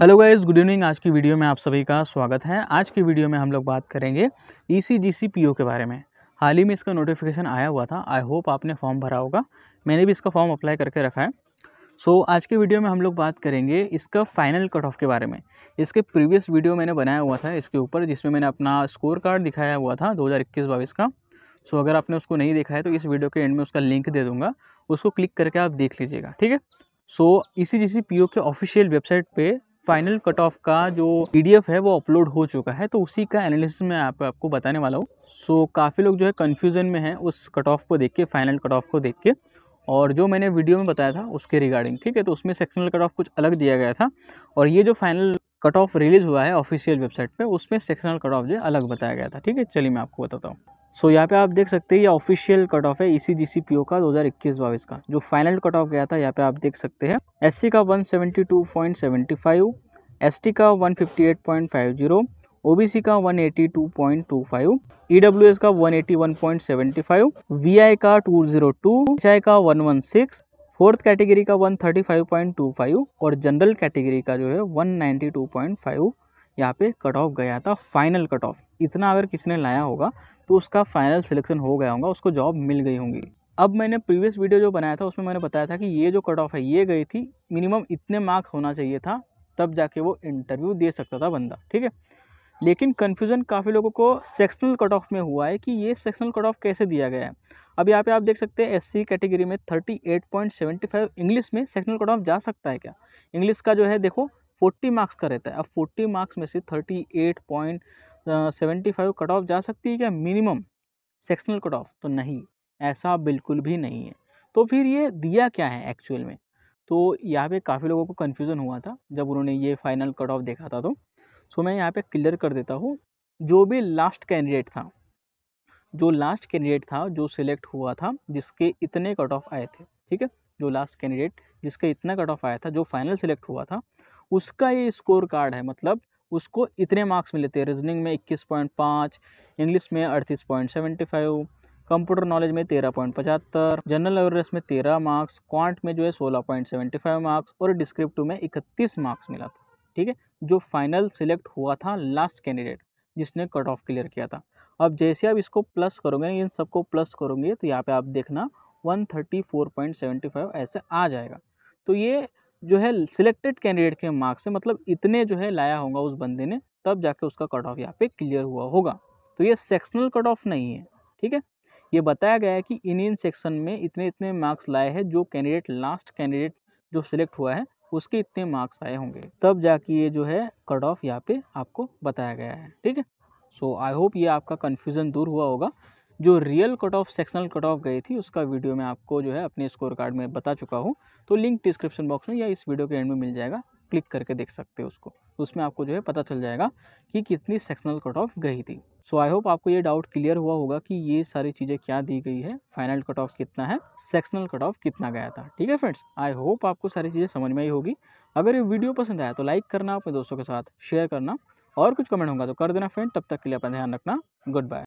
hello guys good evening आज की video में आप सभी का स्वागत है आज की वीडियो में हम लोग बात करेंगे ई e सी के बारे में हाल ही में इसका नोटिफिकेशन आया हुआ था आई होप आपने फॉर्म भरा होगा मैंने भी इसका फॉर्म अप्लाई करके रखा है सो so, आज के वीडियो में हम लोग बात करेंगे इसका फाइनल कट ऑफ के बारे में इसके प्रीवियस वीडियो मैंने बनाया हुआ था इसके ऊपर जिसमें मैंने अपना स्कोर कार्ड दिखाया हुआ था दो हज़ार का सो so, अगर आपने उसको नहीं देखा है तो इस वीडियो के एंड में उसका लिंक दे दूँगा उसको क्लिक करके आप देख लीजिएगा ठीक है सो जी सी पी के ऑफिशियल वेबसाइट पे फाइनल कट ऑफ का जो पी है वो अपलोड हो चुका है तो उसी का एनालिसिस मैं आप, आपको बताने वाला हूँ सो so, काफ़ी लोग जो है कन्फ्यूज़न में हैं उस कट ऑफ को देख के फाइनल कट ऑफ को देख के और जो मैंने वीडियो में बताया था उसके रिगार्डिंग ठीक है तो उसमें सेक्शनल कट ऑफ कुछ अलग दिया गया था और ये जो फाइनल कट ऑफ रिलीज़ हुआ है ऑफिशियल वेबसाइट पे उसमें सेक्शनल कट ऑफ जो अलग बताया गया था ठीक है चलिए मैं आपको बताता हूँ सो यहाँ पे आप देख सकते हैं ये ऑफिशियल कट ऑफ है ई सी जी सी पी ओ का दो हज़ार इक्कीस बाईस का जो फाइनल कट ऑफ गया था यहाँ पे आप देख सकते हैं एस सी का वन सेवेंटी टू का वन फिफ्टी जीरो का वन एटी e का वन एटी का 202 जीरो का 116 वन सिक्स फोर्थ कैटेगरी का one thirty five point two five और जनरल कैटेगरी का जो है वन यहाँ पे कट ऑफ गया था फाइनल कट ऑफ इतना अगर किसी ने लाया होगा तो उसका फाइनल सिलेक्शन हो गया होगा उसको जॉब मिल गई होंगी अब मैंने प्रीवियस वीडियो जो बनाया था उसमें मैंने बताया था कि ये जो कट ऑफ है ये गई थी मिनिमम इतने मार्क्स होना चाहिए था तब जाके वो इंटरव्यू दे सकता था बंदा ठीक है लेकिन कन्फ्यूज़न काफ़ी लोगों को सेक्शनल कट ऑफ में हुआ है कि ये सेक्शनल कट ऑफ कैसे दिया गया है अब यहाँ पे आप देख सकते हैं एससी कैटेगरी में 38.75 इंग्लिश में सेक्शनल कट ऑफ जा सकता है क्या इंग्लिश का जो है देखो फोर्टी मार्क्स का रहता है अब फोर्टी मार्क्स में से thirty eight point seventy five cut off जा सकती है क्या मिनिमम सेक्शनल कट ऑफ तो नहीं ऐसा बिल्कुल भी नहीं है तो फिर ये दिया क्या है एक्चुअल में तो यहाँ पे काफ़ी लोगों को कन्फ्यूज़न हुआ था जब उन्होंने ये फाइनल कट ऑफ देखा था तो सो मैं यहाँ पर क्लियर कर देता हूँ जो भी लास्ट कैंडिडेट था जो लास्ट कैंडिडेट था जो सिलेक्ट हुआ था जिसके इतने कट ऑफ आए थे ठीक है जो लास्ट कैंडिडेट जिसका इतना कट ऑफ आया था जो फाइनल सिलेक्ट हुआ था उसका ये स्कोर कार्ड है मतलब उसको इतने मार्क्स मिले थे रीजनिंग में इक्कीस पॉइंट पाँच इंग्लिश में अड़तीस point seventy five computer knowledge में तेरह पॉइंट पचहत्तर जनरल अवेयरनेस में तेरह मार्क्स क्वांट में जो है सोलह पॉइंट सेवेंटी फाइव मार्क्स और डिस्क्रिप्टिव में इकतीस मार्क्स मिला था ठीक है जो फाइनल सिलेक्ट हुआ था लास्ट कैंडिडेट जिसने कट ऑफ क्लियर किया था अब जैसे आप इसको प्लस करोगे इन सबको प्लस करोगे तो यहाँ पर आप देखना वन ऐसे आ जाएगा तो ये जो है सिलेक्टेड कैंडिडेट के मार्क्स से मतलब इतने जो है लाया होगा उस बंदे ने तब जाके उसका कट ऑफ यहाँ पे क्लियर हुआ होगा तो ये सेक्शनल कट ऑफ नहीं है ठीक है ये बताया गया है कि इन इन सेक्शन में इतने इतने मार्क्स लाए हैं जो कैंडिडेट लास्ट कैंडिडेट जो सिलेक्ट हुआ है उसके इतने मार्क्स आए होंगे तब जाके ये जो है कट ऑफ यहाँ पे आपको बताया गया है ठीक है सो आई होप ये आपका कन्फ्यूज़न दूर हुआ होगा जो real cut off sectional cut off गई थी उसका वीडियो मैं आपको जो है अपने स्कोर कार्ड में बता चुका हूँ तो लिंक डिस्क्रिप्शन बॉक्स में या इस वीडियो के एंड में मिल जाएगा क्लिक करके देख सकते हो उसको उसमें आपको जो है पता चल जाएगा कि कितनी सेक्शनल कट ऑफ गई थी सो आई होप आपको ये डाउट क्लियर हुआ होगा कि ये सारी चीज़ें क्या दी गई है फाइनल कट ऑफ कितना है सेक्शनल कट ऑफ कितना गया था ठीक है फ्रेंड्स आई होप आपको सारी चीज़ें समझ में आई होगी अगर ये वीडियो पसंद आया तो लाइक करना अपने दोस्तों के साथ शेयर करना और कुछ कमेंट होगा तो कर देना फ्रेंड तब तक के लिए अपना ध्यान रखना गुड बाय